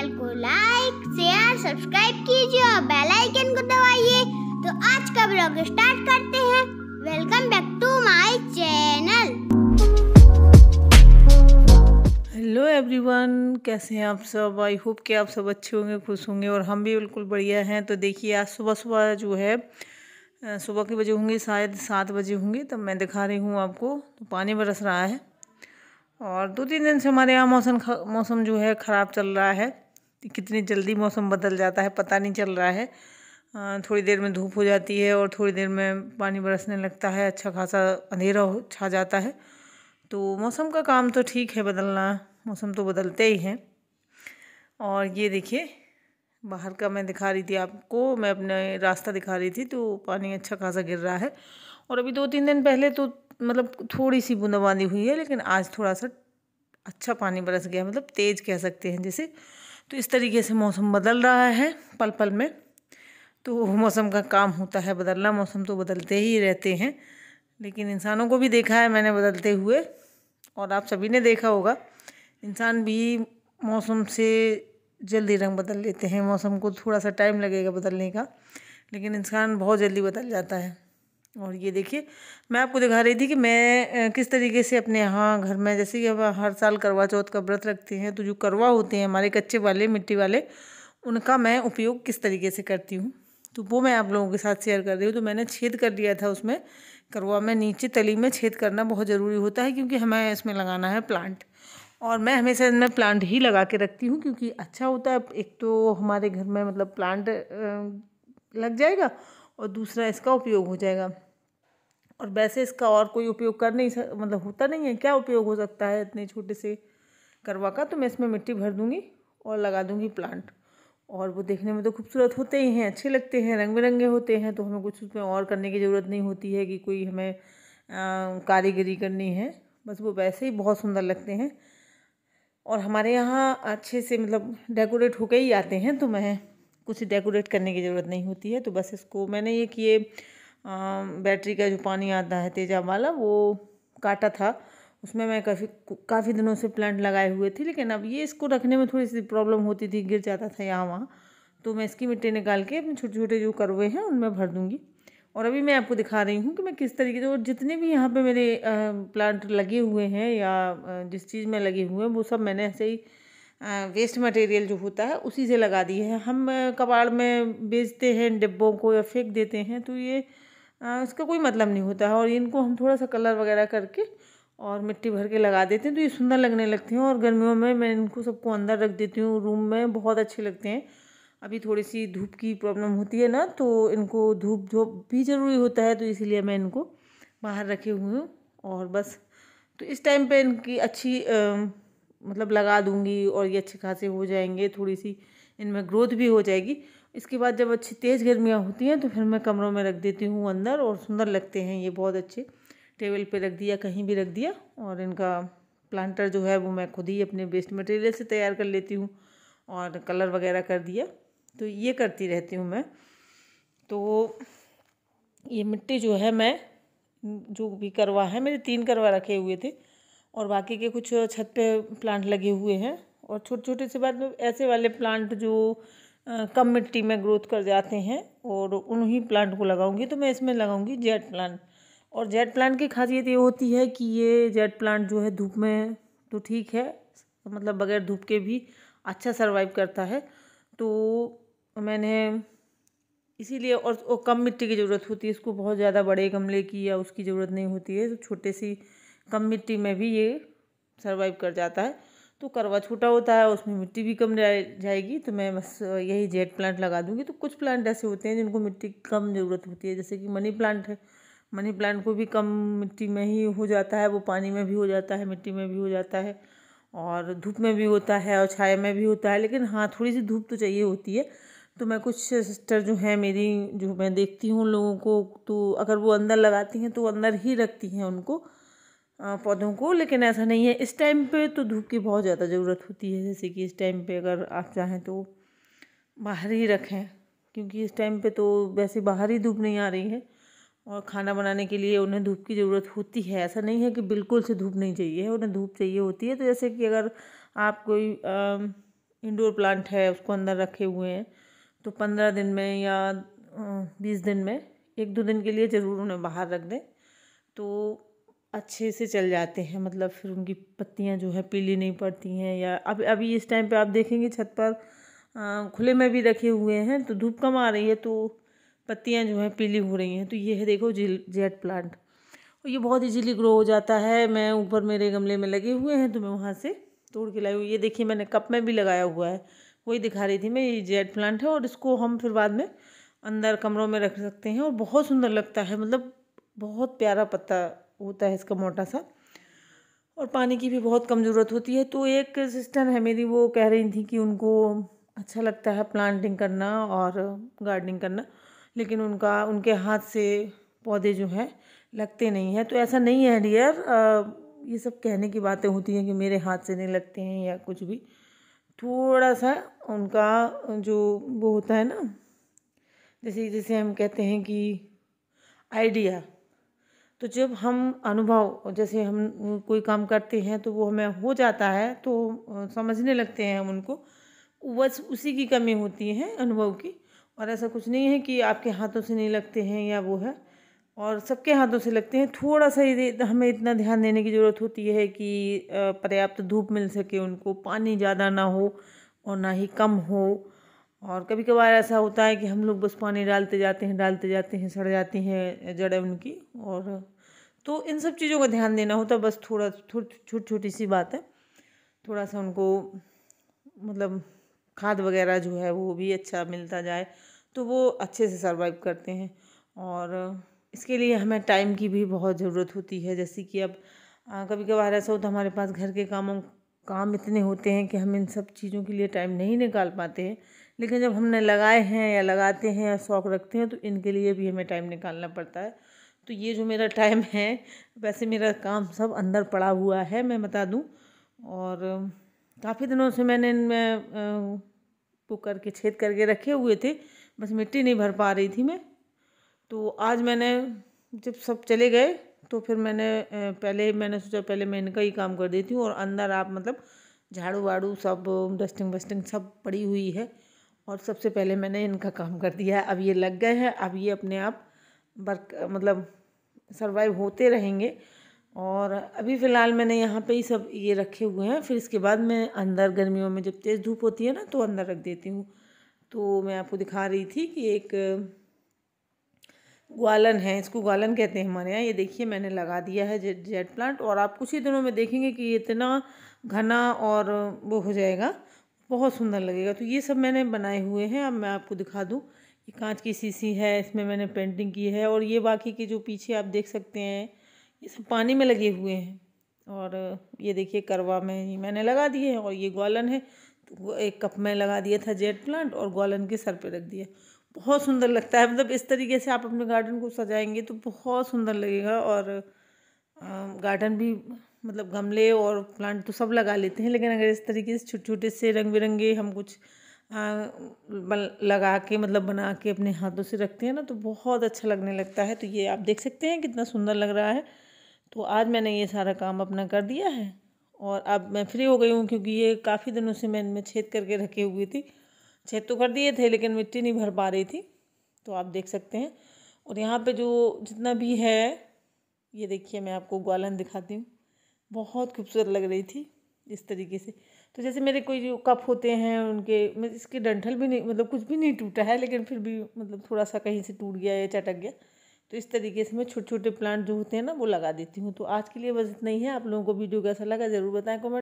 channel को like share subscribe कीजिए और बेल आइकन को दबाइए तो आज का ब्लॉग स्टार्ट करते हैं welcome back to my channel hello everyone कैसे हैं आप सब आई होप कि आप सब अच्छे होंगे खुश होंगे और हम भी बिल्कुल बढ़िया हैं तो देखिए आज सुबह सुबह जो है सुबह के बजे होंगे शायद सात बजे होंगे तब मैं दिखा रही हूँ आपको तो पानी बरस रहा है और दो तीन दिन से हमारे यहाँ मौसम मौसम जो है ख़राब चल रहा है कितनी जल्दी मौसम बदल जाता है पता नहीं चल रहा है थोड़ी देर में धूप हो जाती है और थोड़ी देर में पानी बरसने लगता है अच्छा खासा अंधेरा छा जाता है तो मौसम का काम तो ठीक है बदलना मौसम तो बदलते ही हैं और ये देखिए बाहर का मैं दिखा रही थी आपको मैं अपने रास्ता दिखा रही थी तो पानी अच्छा खासा गिर रहा है और अभी दो तीन दिन पहले तो मतलब थोड़ी सी बूंदाबांदी हुई है लेकिन आज थोड़ा सा अच्छा पानी बरस गया मतलब तेज़ कह सकते हैं जैसे तो इस तरीके से मौसम बदल रहा है पल पल में तो मौसम का काम होता है बदलना मौसम तो बदलते ही रहते हैं लेकिन इंसानों को भी देखा है मैंने बदलते हुए और आप सभी ने देखा होगा इंसान भी मौसम से जल्दी रंग बदल लेते हैं मौसम को थोड़ा सा टाइम लगेगा बदलने का लेकिन इंसान बहुत जल्दी बदल जाता है और ये देखिए मैं आपको दिखा रही थी कि मैं किस तरीके से अपने यहाँ घर में जैसे कि अब हर साल करवा चौथ का व्रत रखते हैं तो जो करवा होते हैं हमारे कच्चे वाले मिट्टी वाले उनका मैं उपयोग किस तरीके से करती हूँ तो वो मैं आप लोगों के साथ शेयर कर रही हूँ तो मैंने छेद कर दिया था उसमें करवा में नीचे तली में छेद करना बहुत ज़रूरी होता है क्योंकि हमें इसमें लगाना है प्लांट और मैं हमेशा इनमें प्लांट ही लगा के रखती हूँ क्योंकि अच्छा होता है एक तो हमारे घर में मतलब प्लांट लग जाएगा और दूसरा इसका उपयोग हो जाएगा और वैसे इसका और कोई उपयोग कर नहीं सक मतलब होता नहीं है क्या उपयोग हो सकता है इतने छोटे से करवा का तो मैं इसमें मिट्टी भर दूँगी और लगा दूँगी प्लांट और वो देखने में तो खूबसूरत होते ही हैं अच्छे लगते हैं रंग बिरंगे होते हैं तो हमें कुछ उसमें और करने की ज़रूरत नहीं होती है कि कोई हमें कारीगरी करनी है बस वो वैसे ही बहुत सुंदर लगते हैं और हमारे यहाँ अच्छे से मतलब डेकोरेट होकर ही आते हैं तो मैं कुछ डेकोरेट करने की ज़रूरत नहीं होती है तो बस इसको मैंने ये किए बैटरी का जो पानी आता है तेजाब वाला वो काटा था उसमें मैं काफ़ी काफ़ी दिनों से प्लांट लगाए हुए थे लेकिन अब ये इसको रखने में थोड़ी सी प्रॉब्लम होती थी गिर जाता था यहाँ वहाँ तो मैं इसकी मिट्टी निकाल के अपने छोटे छोटे जो करवे हैं उनमें भर दूँगी और अभी मैं आपको दिखा रही हूँ कि मैं किस तरीके से और जितने भी यहाँ पे मेरे प्लांट लगे हुए हैं या जिस चीज़ में लगे हुए हैं वो सब मैंने ऐसे ही वेस्ट मटेरियल जो होता है उसी से लगा दी है हम कबाड़ में बेचते हैं डिब्बों को या फेंक देते हैं तो ये इसका कोई मतलब नहीं होता है और इनको हम थोड़ा सा कलर वगैरह करके और मिट्टी भर के लगा देते हैं तो ये सुंदर लगने लगते हैं और गर्मियों में मैं इनको सबको अंदर रख देती हूँ रूम में बहुत अच्छे लगते हैं अभी थोड़ी सी धूप की प्रॉब्लम होती है ना तो इनको धूप धूप भी ज़रूरी होता है तो इसीलिए मैं इनको बाहर रखे हुए हूँ और बस तो इस टाइम पे इनकी अच्छी मतलब लगा दूंगी और ये अच्छे खासे हो जाएंगे थोड़ी सी इनमें ग्रोथ भी हो जाएगी इसके बाद जब अच्छी तेज़ गर्मियाँ होती हैं तो फिर मैं कमरों में रख देती हूँ अंदर और सुंदर लगते हैं ये बहुत अच्छे टेबल पर रख दिया कहीं भी रख दिया और इनका प्लांटर जो है वो मैं खुद ही अपने वेस्ट मटेरियल से तैयार कर लेती हूँ और कलर वगैरह कर दिया तो ये करती रहती हूँ मैं तो ये मिट्टी जो है मैं जो भी करवा है मेरे तीन करवा रखे हुए थे और बाकी के कुछ छत पे प्लांट लगे हुए हैं और छोटे छोटे से बाद में ऐसे वाले प्लांट जो कम मिट्टी में ग्रोथ कर जाते हैं और उन्हीं प्लांट को लगाऊंगी तो मैं इसमें लगाऊंगी जेड प्लांट और जेड प्लांट की खासियत ये होती है कि ये जेड प्लांट जो है धूप में तो ठीक है मतलब बगैर धूप के भी अच्छा सर्वाइव करता है तो मैंने इसीलिए और, और कम मिट्टी की ज़रूरत होती है इसको बहुत ज़्यादा बड़े गमले की या उसकी ज़रूरत नहीं होती है तो छोटे सी कम मिट्टी में भी ये सर्वाइव कर जाता है तो करवा छोटा होता है उसमें मिट्टी भी कम जाएगी तो मैं बस यही जेड प्लांट लगा दूंगी तो कुछ प्लांट ऐसे होते हैं जिनको मिट्टी कम ज़रूरत होती है जैसे कि मनी प्लांट है मनी प्लांट को भी कम मिट्टी में ही हो जाता है वो पानी में भी हो जाता है मिट्टी में भी हो जाता है और धूप में भी होता है और छाया में भी होता है लेकिन हाँ थोड़ी सी धूप तो चाहिए होती है तो मैं कुछ सिस्टर जो हैं मेरी जो मैं देखती हूँ उन लोगों को तो अगर वो अंदर लगाती हैं तो अंदर ही रखती हैं उनको पौधों को लेकिन ऐसा नहीं है इस टाइम पे तो धूप की बहुत ज़्यादा ज़रूरत होती है जैसे कि इस टाइम पे अगर आप चाहें तो बाहर ही रखें क्योंकि इस टाइम पे तो वैसे बाहर ही धूप नहीं आ रही है और खाना बनाने के लिए उन्हें धूप की ज़रूरत होती है ऐसा नहीं है कि बिल्कुल से धूप नहीं चाहिए उन्हें धूप चाहिए होती है तो जैसे कि अगर आप कोई इंडोर प्लांट है उसको अंदर रखे हुए हैं तो पंद्रह दिन में या बीस दिन में एक दो दिन के लिए ज़रूर उन्हें बाहर रख दें तो अच्छे से चल जाते हैं मतलब फिर उनकी पत्तियां जो है पीली नहीं पड़ती हैं या अब अभी इस टाइम पे आप देखेंगे छत पर आ, खुले में भी रखे हुए हैं तो धूप कम आ रही है तो पत्तियां जो हैं पीली हो रही हैं तो ये है देखो जेट प्लांट और ये बहुत इजीली ग्रो हो जाता है मैं ऊपर मेरे गमले में लगे हुए हैं तो मैं वहाँ से तोड़ के लाई हूँ ये देखिए मैंने कप में भी लगाया हुआ है वही दिखा रही थी मैं ये जेट प्लांट है और इसको हम फिर बाद में अंदर कमरों में रख सकते हैं और बहुत सुंदर लगता है मतलब बहुत प्यारा पत्ता होता है इसका मोटा सा और पानी की भी बहुत कम ज़रूरत होती है तो एक सिस्टर है मेरी वो कह रही थी कि उनको अच्छा लगता है प्लांटिंग करना और गार्डनिंग करना लेकिन उनका उनके हाथ से पौधे जो हैं लगते नहीं हैं तो ऐसा नहीं है डियर ये सब कहने की बातें होती हैं कि मेरे हाथ से नहीं लगते हैं या कुछ भी थोड़ा सा उनका जो वो होता है ना जैसे जैसे हम कहते हैं कि आइडिया तो जब हम अनुभव जैसे हम कोई काम करते हैं तो वो हमें हो जाता है तो समझने लगते हैं हम उनको बस उसी की कमी होती है अनुभव की और ऐसा कुछ नहीं है कि आपके हाथों से नहीं लगते हैं या वो है और सबके हाथों से लगते हैं थोड़ा सा हमें इतना ध्यान देने की ज़रूरत होती है कि पर्याप्त धूप मिल सके उनको पानी ज़्यादा ना हो और ना ही कम हो और कभी कभार ऐसा होता है कि हम लोग बस पानी डालते जाते हैं डालते जाते हैं सड़ जाती हैं जड़ें उनकी और तो इन सब चीज़ों का ध्यान देना होता है बस थोड़ा छोटी छोटी सी बात है थोड़ा सा उनको मतलब खाद वगैरह जो है वो भी अच्छा मिलता जाए तो वो अच्छे से सर्वाइव करते हैं और इसके लिए हमें टाइम की भी बहुत ज़रूरत होती है जैसे कि अब कभी कभार ऐसा होता हमारे पास घर के कामों काम इतने होते हैं कि हम इन सब चीज़ों के लिए टाइम नहीं निकाल पाते हैं लेकिन जब हमने लगाए हैं या लगाते हैं या शौक़ रखते हैं तो इनके लिए भी हमें टाइम निकालना पड़ता है तो ये जो मेरा टाइम है वैसे मेरा काम सब अंदर पड़ा हुआ है मैं बता दूं और काफ़ी दिनों से मैंने इनमें कुकर के छेद करके रखे हुए थे बस मिट्टी नहीं भर पा रही थी मैं तो आज मैंने जब सब चले गए तो फिर मैंने पहले मैंने सोचा पहले मैं इनका ही काम कर देती हूँ और अंदर आप मतलब झाड़ू वाड़ू सब डस्टिंग वस्टिंग सब पड़ी हुई है और सबसे पहले मैंने इनका काम कर दिया है अब ये लग गए हैं अब ये अपने आप बर्क मतलब सर्वाइव होते रहेंगे और अभी फ़िलहाल मैंने यहाँ पे ही सब ये रखे हुए हैं फिर इसके बाद मैं अंदर गर्मियों में जब तेज़ धूप होती है ना तो अंदर रख देती हूँ तो मैं आपको दिखा रही थी कि एक ग्वालन है इसको ग्वालन कहते हैं हमारे यहाँ ये देखिए मैंने लगा दिया है जेट जेट प्लांट और आप कुछ ही दिनों में देखेंगे कि इतना घना और वो हो जाएगा बहुत सुंदर लगेगा तो ये सब मैंने बनाए हुए हैं अब मैं आपको दिखा दूँ ये कांच की सीसी है इसमें मैंने पेंटिंग की है और ये बाकी के जो पीछे आप देख सकते हैं ये सब पानी में लगे हुए हैं और ये देखिए करवा में ही मैंने लगा दिए हैं और ये ग्वालन है तो एक कप में लगा दिया था जेट प्लांट और ग्वालन के सर पे रख दिया बहुत सुंदर लगता है मतलब इस तरीके से आप अपने गार्डन को सजाएंगे तो बहुत सुंदर लगेगा और गार्डन भी मतलब गमले और प्लांट तो सब लगा लेते हैं लेकिन अगर इस तरीके से छोटे छोटे से रंग बिरंगे हम कुछ आ, लगा के मतलब बना के अपने हाथों से रखते हैं ना तो बहुत अच्छा लगने लगता है तो ये आप देख सकते हैं कितना सुंदर लग रहा है तो आज मैंने ये सारा काम अपना कर दिया है और अब मैं फ्री हो गई हूँ क्योंकि ये काफ़ी दिनों से मैं इनमें छेद करके रखी हुई थी छेद तो कर दिए थे लेकिन मिट्टी नहीं भर पा रही थी तो आप देख सकते हैं और यहाँ पे जो जितना भी है ये देखिए मैं आपको ग्वालन दिखाती हूँ बहुत खूबसूरत लग रही थी इस तरीके से तो जैसे मेरे कोई जो कप होते हैं उनके मैं इसके डंठल भी नहीं मतलब कुछ भी नहीं टूटा है लेकिन फिर भी मतलब थोड़ा सा कहीं से टूट गया या चटक गया तो इस तरीके से मैं छोटे छोटे प्लांट जो होते हैं ना वो लगा देती हूँ तो आज के लिए बस इतना ही है आप लोगों को वीडियो कैसा लगा ज़रूर बताएं कमेंट